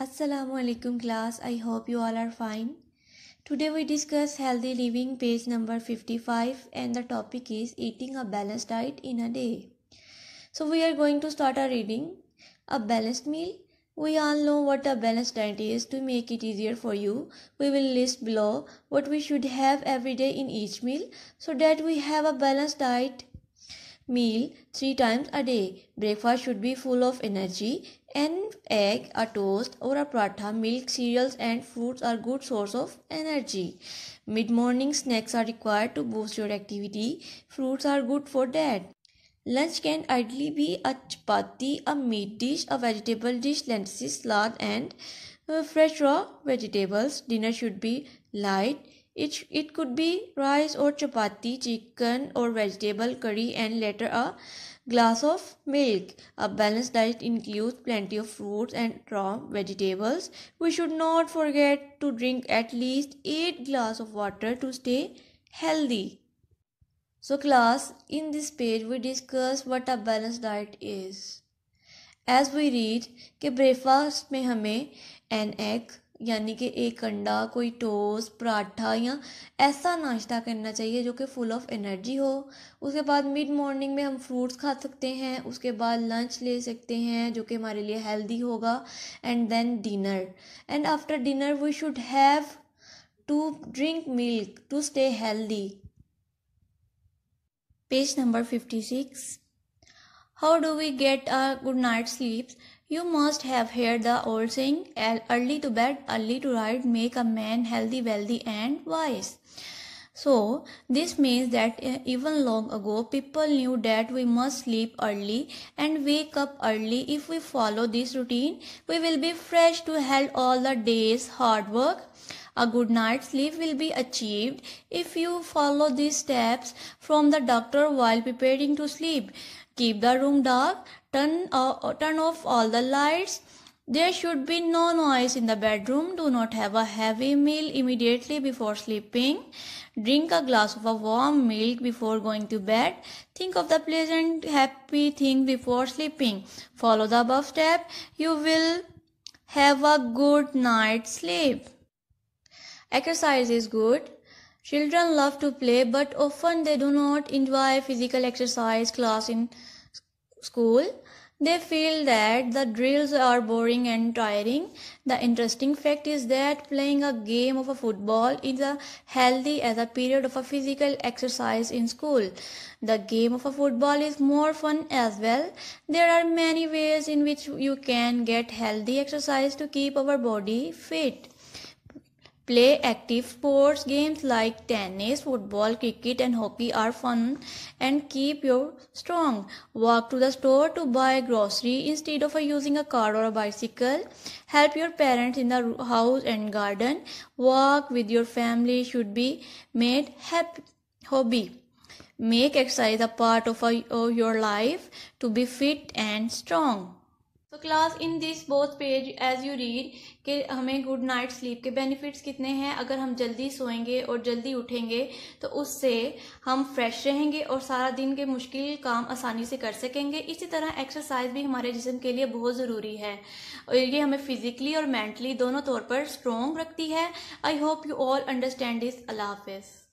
Assalamu alaikum class I hope you all are fine today we discuss healthy living page number 55 and the topic is eating a balanced diet in a day so we are going to start our reading a balanced meal we all know what a balanced diet is to make it easier for you we will list below what we should have every day in each meal so that we have a balanced diet meal three times a day. Breakfast should be full of energy. An egg, a toast, or a pratha, milk, cereals, and fruits are good source of energy. Mid-morning snacks are required to boost your activity. Fruits are good for that. Lunch can ideally be a chapati, a meat dish, a vegetable dish, lentils, salad, and uh, fresh raw vegetables. Dinner should be light it, it could be rice or chapati, chicken or vegetable curry, and later a glass of milk. A balanced diet includes plenty of fruits and raw vegetables. We should not forget to drink at least 8 glass of water to stay healthy. So class, in this page we discuss what a balanced diet is. As we read कि breakfast में हमें an egg, यानी कि एक अंडा कोई toast paratha या ऐसा नाश्ता करना चाहिए जो कि फुल ऑफ एनर्जी हो उसके बाद मिड मॉर्निंग में हम फ्रूट्स खा सकते हैं उसके बाद लंच ले सकते हैं जो कि हमारे लिए हेल्दी होगा and then dinner and after dinner we should have to drink milk to stay healthy page number fifty six how do we get a good night sleeps You must have heard the old saying, early to bed, early to ride, make a man healthy, wealthy and wise. So, this means that uh, even long ago, people knew that we must sleep early and wake up early. If we follow this routine, we will be fresh to help all the day's hard work. A good night's sleep will be achieved if you follow these steps from the doctor while preparing to sleep. Keep the room dark. Turn, uh, turn off all the lights. There should be no noise in the bedroom. Do not have a heavy meal immediately before sleeping. Drink a glass of a warm milk before going to bed. Think of the pleasant, happy thing before sleeping. Follow the above step. You will have a good night's sleep. Exercise is good. Children love to play, but often they do not enjoy physical exercise class in school. They feel that the drills are boring and tiring. The interesting fact is that playing a game of a football is as healthy as a period of a physical exercise in school. The game of a football is more fun as well. There are many ways in which you can get healthy exercise to keep our body fit. Play active sports games like tennis, football, cricket and hockey are fun and keep you strong. Walk to the store to buy grocery instead of using a car or a bicycle. Help your parents in the house and garden. Walk with your family should be made happy hobby. Make exercise a part of, of your life to be fit and strong. So तो class in this both page as you read कि हमें good night sleep के benefits कितने हैं अगर हम जल्दी सोएंगे और जल्दी उठेंगे तो उससे हम फ्रेश रहेंगे और सारा दिन के मुश्किल काम आसानी से कर सकेंगे इसी तरह एक्सरसाइज भी हमारे जिसम के लिए बहुत ज़रूरी है और ये हमें फिजिकली और मेंटली दोनों तौर पर स्ट्रोंग रखती है I hope you all understand this अल्लाह हाफिज़